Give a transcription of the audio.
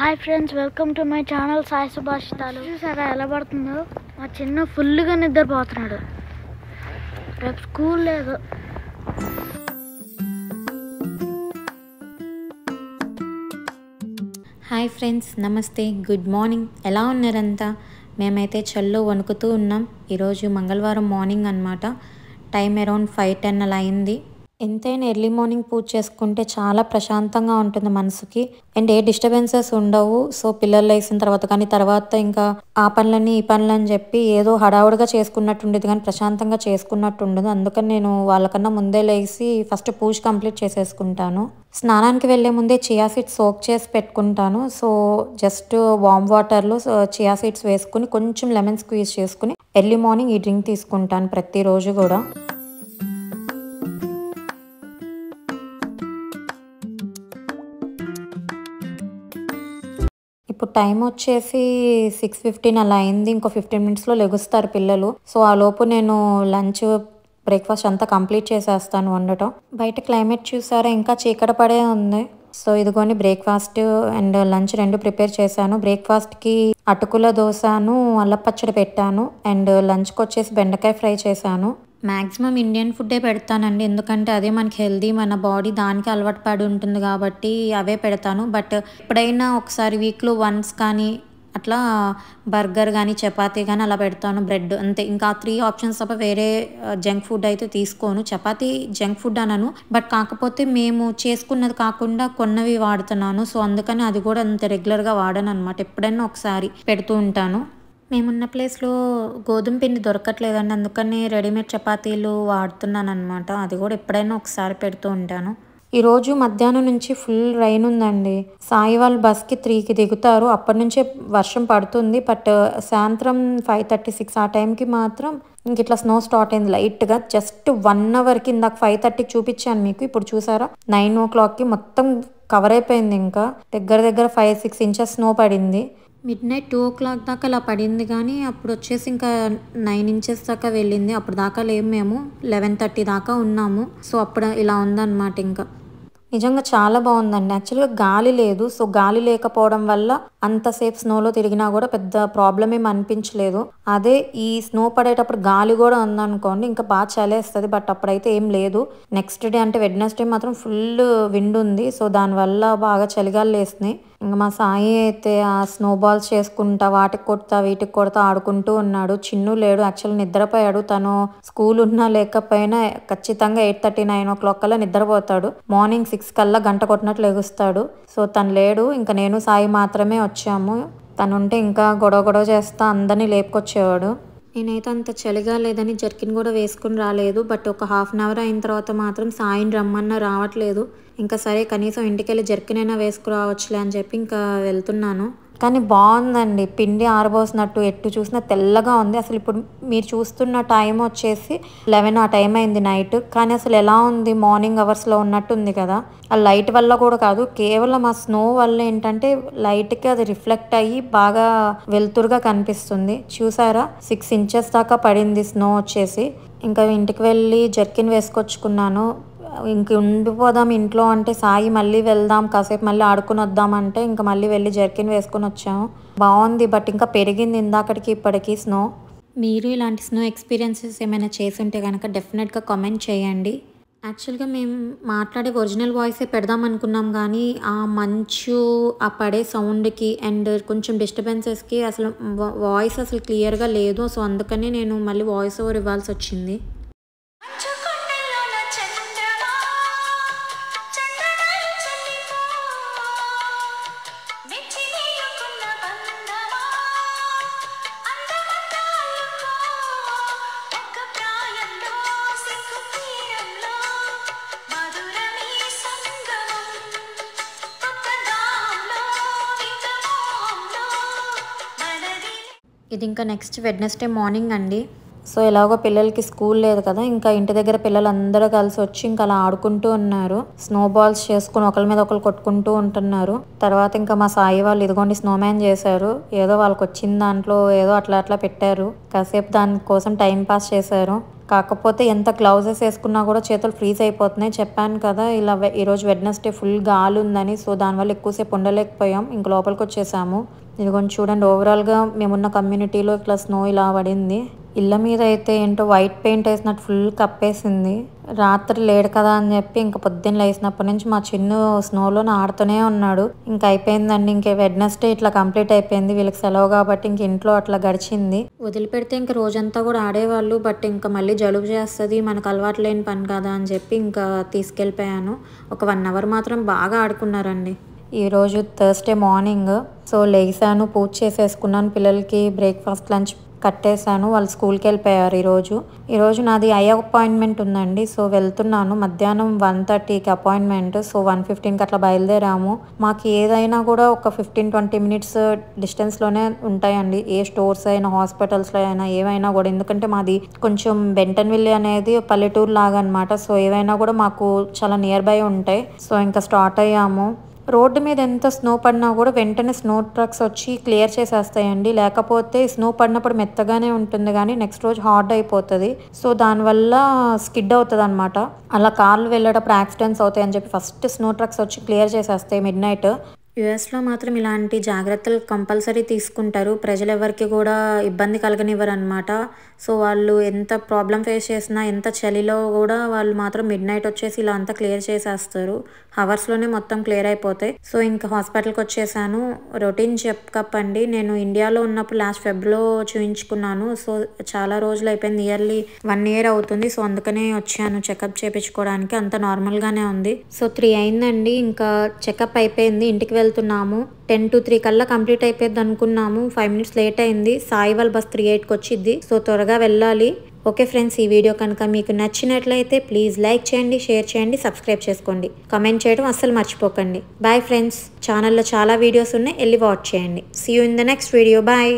hi friends welcome to my channel Sai సుభాషితాలు చూసారా ఎలా పడుతుందో మా చిన్న ఫుల్గా నిద్రపోతున్నాడు రేపు స్కూల్ లేదు హాయ్ ఫ్రెండ్స్ నమస్తే గుడ్ మార్నింగ్ ఎలా ఉన్నారంతా మేమైతే చల్లు వణుకుతూ ఉన్నాం ఈరోజు మంగళవారం మార్నింగ్ అనమాట టైం అరౌండ్ ఫైవ్ టెన్ అలా అయింది ఎంతైనా ఎర్లీ మార్నింగ్ పూజ చేసుకుంటే చాలా ప్రశాంతంగా ఉంటుంది మనసుకి అండ్ ఏ డిస్టర్బెన్సెస్ ఉండవు సో పిల్లలు వేసిన తర్వాత కానీ తర్వాత ఇంకా ఆ పనులని ఈ పనులు అని చెప్పి ఏదో హడావుడిగా చేసుకున్నట్టు ఉండేది కానీ ప్రశాంతంగా చేసుకున్నట్టు ఉండదు అందుకని నేను వాళ్ళకన్నా ముందే లేచి ఫస్ట్ పూజ కంప్లీట్ చేసేసుకుంటాను స్నానానికి వెళ్ళే ముందే చియా సీడ్స్ సోక్ చేసి పెట్టుకుంటాను సో జస్ట్ వామ్ వాటర్లో చియా సీడ్స్ వేసుకుని కొంచెం లెమన్ స్క్వీజ్ చేసుకుని ఎర్లీ మార్నింగ్ ఈ డ్రింక్ తీసుకుంటాను ప్రతిరోజు కూడా ఇప్పుడు టైం వచ్చేసి సిక్స్ ఫిఫ్టీన్ అలా అయింది ఇంకో ఫిఫ్టీన్ మినిట్స్లో లెగుస్తారు పిల్లలు సో ఆ లోపు నేను లంచ్ బ్రేక్ఫాస్ట్ అంతా కంప్లీట్ చేసేస్తాను వండటం బయట క్లైమేట్ చూసారా ఇంకా చీకట పడే ఉంది సో ఇదిగోని బ్రేక్ఫాస్ట్ అండ్ లంచ్ రెండు ప్రిపేర్ చేశాను బ్రేక్ఫాస్ట్కి అటుకుల దోశను అల్లపచ్చడి పెట్టాను అండ్ లంచ్కి వచ్చేసి బెండకాయ ఫ్రై చేశాను మ్యాక్సిమం ఇండియన్ ఫుడ్డే పెడతానండి ఎందుకంటే అదే మనకి హెల్దీ మన బాడీ దానికి అలవాటు పడి ఉంటుంది కాబట్టి అవే పెడతాను బట్ ఎప్పుడైనా ఒకసారి వీక్లో వన్స్ కానీ అట్లా బర్గర్ కానీ చపాతీ కానీ అలా పెడతాను బ్రెడ్ అంతే ఇంకా త్రీ ఆప్షన్స్ తప్ప వేరే జంక్ ఫుడ్ అయితే తీసుకోను చపాతీ జంక్ ఫుడ్ అనను బట్ కాకపోతే మేము చేసుకున్నది కాకుండా కొన్నవి వాడుతున్నాను సో అందుకని అది కూడా అంత రెగ్యులర్గా వాడను అనమాట ఎప్పుడైనా ఒకసారి పెడుతూ ఉంటాను మేమున్న ప్లేస్లో గోధుమ పిండి దొరకట్లేదండి అందుకని రెడీమేడ్ చపాతీలు వాడుతున్నాను అనమాట అది కూడా ఎప్పుడైనా ఒకసారి పెడుతూ ఉంటాను ఈరోజు మధ్యాహ్నం నుంచి ఫుల్ రైన్ ఉందండి సాయి వాళ్ళు బస్కి త్రీకి దిగుతారు అప్పటి నుంచే వర్షం పడుతుంది బట్ సాయంత్రం ఫైవ్ థర్టీ సిక్స్ ఆ టైంకి మాత్రం ఇంక ఇట్లా స్నో స్టార్ట్ అయింది లైట్గా జస్ట్ వన్ అవర్ కింద ఫైవ్ థర్టీకి చూపించాను మీకు ఇప్పుడు చూసారా నైన్ ఓ క్లాక్కి మొత్తం కవర్ అయిపోయింది ఇంకా దగ్గర దగ్గర ఫైవ్ సిక్స్ ఇంచెస్ స్నో పడింది midnight two o'clock దాకా అలా పడింది కానీ అప్పుడు వచ్చేసి ఇంకా నైన్ ఇంచెస్ దాకా వెళ్ళింది అప్పుడు దాకా లేము మేము లెవెన్ థర్టీ దాకా ఉన్నాము సో అప్పుడు ఇలా ఉందన్నమాట ఇంకా నిజంగా చాలా బాగుందండి యాక్చువల్గా గాలి లేదు సో గాలి లేకపోవడం వల్ల అంతసేపు స్నోలో తిరిగినా కూడా పెద్ద ప్రాబ్లం ఏం అనిపించలేదు అదే ఈ స్నో పడేటప్పుడు గాలి కూడా ఉందనుకోండి ఇంకా బాగా చలేస్తుంది బట్ అప్పుడైతే ఏం లేదు నెక్స్ట్ డే అంటే వెడ్నెస్డే మాత్రం ఫుల్ విండ్ ఉంది సో దానివల్ల బాగా చలిగాలు లేస్తున్నాయి ఇంకా మా సాయి అయితే ఆ స్నో బాల్స్ చేసుకుంటా వాటికి కొడతా వీటికి కొడతా ఆడుకుంటూ ఉన్నాడు చిన్ను లేడు యాక్చువల్ నిద్రపోయాడు తను స్కూల్ ఉన్నా లేకపోయినా ఖచ్చితంగా eight thirty nine o'clock కల్లా నిద్రపోతాడు మార్నింగ్ సిక్స్ కల్లా గంట కొట్టినట్లు ఎగుస్తాడు సో తను లేడు ఇంకా నేను సాయి మాత్రమే వచ్చాము తనుంటే ఇంకా గొడవ గొడవ చేస్తా అందరినీ లేపుకొచ్చేవాడు నేనైతే అంత చలిగా లేదని జర్కిన్ కూడా వేసుకుని రాలేదు బట్ ఒక హాఫ్ అన్ అవర్ అయిన తర్వాత మాత్రం సాయం రమ్మన్నా రావట్లేదు ఇంకా సరే కనీసం ఇంటికెళ్ళి జర్కిన్ అయినా వేసుకురావచ్చులే అని చెప్పి ఇంకా వెళ్తున్నాను కానీ బాగుందండి పిండి ఆరబోసినట్టు ఎట్టు చూసినా తెల్లగా ఉంది అసలు ఇప్పుడు మీరు చూస్తున్న టైం వచ్చేసి లెవెన్ ఆ టైం అయింది నైట్ కానీ అసలు ఎలా ఉంది మార్నింగ్ అవర్స్లో ఉన్నట్టు ఉంది కదా ఆ లైట్ వల్ల కూడా కాదు కేవలం ఆ స్నో వల్ల ఏంటంటే లైట్కి అది రిఫ్లెక్ట్ అయ్యి బాగా వెలుతురుగా కనిపిస్తుంది చూసారా సిక్స్ ఇంచెస్ దాకా పడింది స్నో వచ్చేసి ఇంకా ఇంటికి వెళ్ళి జర్కిన్ వేసుకొచ్చుకున్నాను ఇంక ఉండిపోదాం ఇంట్లో అంటే సాయి మళ్ళీ వెళ్దాం కాసేపు మళ్ళీ ఆడుకుని వద్దాం అంటే ఇంకా మళ్ళీ వెళ్ళి జర్కిన్ వేసుకుని వచ్చాము బాగుంది బట్ ఇంకా పెరిగింది ఇందాకడికి ఇప్పటికీ స్నో మీరు ఇలాంటి స్నో ఎక్స్పీరియన్సెస్ ఏమైనా చేసుంటే కనుక డెఫినెట్గా కామెంట్ చేయండి యాక్చువల్గా మేము మాట్లాడే ఒరిజినల్ వాయిసే పెడదాం అనుకున్నాం కానీ ఆ మంచు ఆ పడే సౌండ్కి అండ్ కొంచెం డిస్టర్బెన్సెస్కి అసలు వాయిస్ అసలు క్లియర్గా లేదు సో అందుకనే నేను మళ్ళీ వాయిస్ ఓవర్ ఇవ్వాల్సి వచ్చింది ఇది ఇంకా నెక్స్ట్ వెడ్నెస్డే మార్నింగ్ అండి సో ఎలాగో పిల్లలకి స్కూల్ లేదు కదా ఇంకా ఇంటి దగ్గర పిల్లలందరూ కలిసి వచ్చి ఇంకా అలా ఆడుకుంటూ ఉన్నారు స్నో బాల్స్ చేసుకుని ఒకరి మీద ఒకరు కొట్టుకుంటూ ఉంటున్నారు తర్వాత ఇంకా మా సాయి వాళ్ళు ఇదిగోండి స్నోమ్యాన్ చేశారు ఏదో వాళ్ళకి వచ్చిన దాంట్లో ఏదో అట్లా అట్లా పెట్టారు కాసేపు దానికోసం టైం పాస్ చేశారు కాకపోతే ఎంత గ్లౌజెస్ వేసుకున్నా కూడా చేతులు ఫ్రీజ్ అయిపోతున్నాయి చెప్పాను కదా ఇలా ఈరోజు వెడ్నెస్డే ఫుల్ గాలి ఉందని సో దానివల్ల ఎక్కువసేపు ఉండలేకపోయాం ఇంక లోపలికి వచ్చేసాము ఇదిగోండి చూడండి ఓవరాల్గా మేమున్న కమ్యూనిటీలో ఇట్లా స్నో ఇలా పడింది ఇళ్ళ మీద అయితే ఏంటో వైట్ పెయింట్ వేసినట్టు ఫుల్ కప్పేసింది రాత్రి లేడు కదా అని చెప్పి ఇంకా పొద్దున్న లేసినప్పటి నుంచి మా చిన్ను స్నోలో ఆడుతూనే ఉన్నాడు ఇంక అయిపోయిందండి ఇంకా వెడ్నెస్డే ఇట్లా కంప్లీట్ అయిపోయింది వీళ్ళకి సెలవు కాబట్టి ఇంక ఇంట్లో అట్లా గడిచింది వదిలిపెడితే ఇంక రోజంతా కూడా ఆడేవాళ్ళు బట్ ఇంకా మళ్ళీ జలుబు చేస్తుంది మనకు అలవాటు లేని పని కదా అని చెప్పి ఇంకా తీసుకెళ్ళిపోయాను ఒక వన్ అవర్ మాత్రం బాగా ఆడుకున్నారండి ఈరోజు థర్స్డే మార్నింగ్ సో లేచాను పూజ చేసేసుకున్నాను పిల్లలకి బ్రేక్ఫాస్ట్ లంచ్ కట్టేశాను వాళ్ళు స్కూల్కి వెళ్ళిపోయారు ఈరోజు ఈరోజు నాది ఐ అపాయింట్మెంట్ ఉందండి సో వెళ్తున్నాను మధ్యాహ్నం వన్ థర్టీకి అపాయింట్మెంట్ సో వన్ ఫిఫ్టీన్కి అట్లా బయలుదేరాము మాకు ఏదైనా కూడా ఒక ఫిఫ్టీన్ ట్వంటీ మినిట్స్ డిస్టెన్స్లోనే ఉంటాయండి ఏ స్టోర్స్ అయినా హాస్పిటల్స్లో అయినా ఏవైనా కూడా ఎందుకంటే మాది కొంచెం బెంటన్విల్లీ అనేది పల్లెటూరు లాగా అనమాట సో ఏవైనా కూడా మాకు చాలా నియర్ బై ఉంటాయి సో ఇంకా స్టార్ట్ అయ్యాము రోడ్డు మీద ఎంత స్నో పడినా కూడా వెంటనే స్నో ట్రక్స్ వచ్చి క్లియర్ చేసేస్తాయండి లేకపోతే స్నో పడినప్పుడు మెత్తగానే ఉంటుంది కానీ నెక్స్ట్ రోజు హార్డ్ అయిపోతుంది సో దానివల్ల స్కిడ్ అవుతుంది అనమాట అలా కార్లు వెళ్ళడం యాక్సిడెంట్స్ అవుతాయని చెప్పి ఫస్ట్ స్నో ట్రక్స్ వచ్చి క్లియర్ చేసేస్తాయి మిడ్ నైట్ యుఎస్లో మాత్రం ఇలాంటి జాగ్రత్తలు కంపల్సరీ తీసుకుంటారు ప్రజలు ఎవరికి కూడా ఇబ్బంది కలగనివ్వరు అనమాట సో వాళ్ళు ఎంత ప్రాబ్లం ఫేస్ చేసినా ఎంత చలిలో కూడా వాళ్ళు మాత్రం మిడ్ నైట్ వచ్చేసి ఇలా అంతా క్లియర్ చేసేస్తారు హవర్స్లోనే మొత్తం క్లియర్ అయిపోతాయి సో ఇంకా హాస్పిటల్కి వచ్చేసాను రొటీన్ చెప్కప్ అండి నేను ఇండియాలో ఉన్నప్పుడు లాస్ట్ ఫెబ్లో చూయించుకున్నాను సో చాలా రోజులు అయిపోయింది ఇయర్లీ వన్ ఇయర్ అవుతుంది సో అందుకనే వచ్చాను చెకప్ చేయించుకోవడానికి అంత నార్మల్గానే ఉంది సో త్రీ అయిందండి ఇంకా చెకప్ అయిపోయింది ఇంటికి వెళ్తే వెళ్తున్నాము టెన్ టు త్రీ కల్లా కంప్లీట్ అయిపోయింది అనుకున్నాము ఫైవ్ మినిట్స్ లేట్ అయింది సాయి వాళ్ళ బస్ త్రీ ఎయిట్కి వచ్చింది సో త్వరగా వెళ్ళాలి ఓకే ఫ్రెండ్స్ ఈ వీడియో కనుక మీకు నచ్చినట్లయితే ప్లీజ్ లైక్ చేయండి షేర్ చేయండి సబ్స్క్రైబ్ చేసుకోండి కమెంట్ చేయడం అస్సలు మర్చిపోకండి బాయ్ ఫ్రెండ్స్ ఛానల్లో చాలా వీడియోస్ ఉన్నాయి వెళ్ళి వాచ్ చేయండి see you in the next video bye